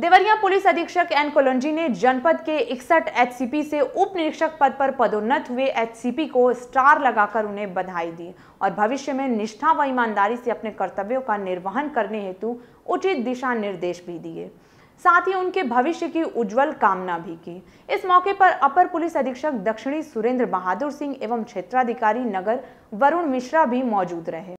Deoria police अधीक्षक N Kolanji ने जनपद के इकसठ एचसीपी से उप निरीक्षक पद पर पदोन्नत हुए एचसीपी को स्टार लगाकर उन्हें बधाई दी और भविष्य में निष्ठा व ईमानदारी से अपने कर्तव्यों का निर्वहन करने हेतु उचित दिशा निर्देश भी दिए साथ ही उनके भविष्य की उज्जवल कामना भी की इस मौके पर अपर पुलिस अधीक्षक दक्षिणी सुरेंद्र बहादुर सिंह एवं क्षेत्राधिकारी नगर वरुण मिश्रा भी मौजूद रहे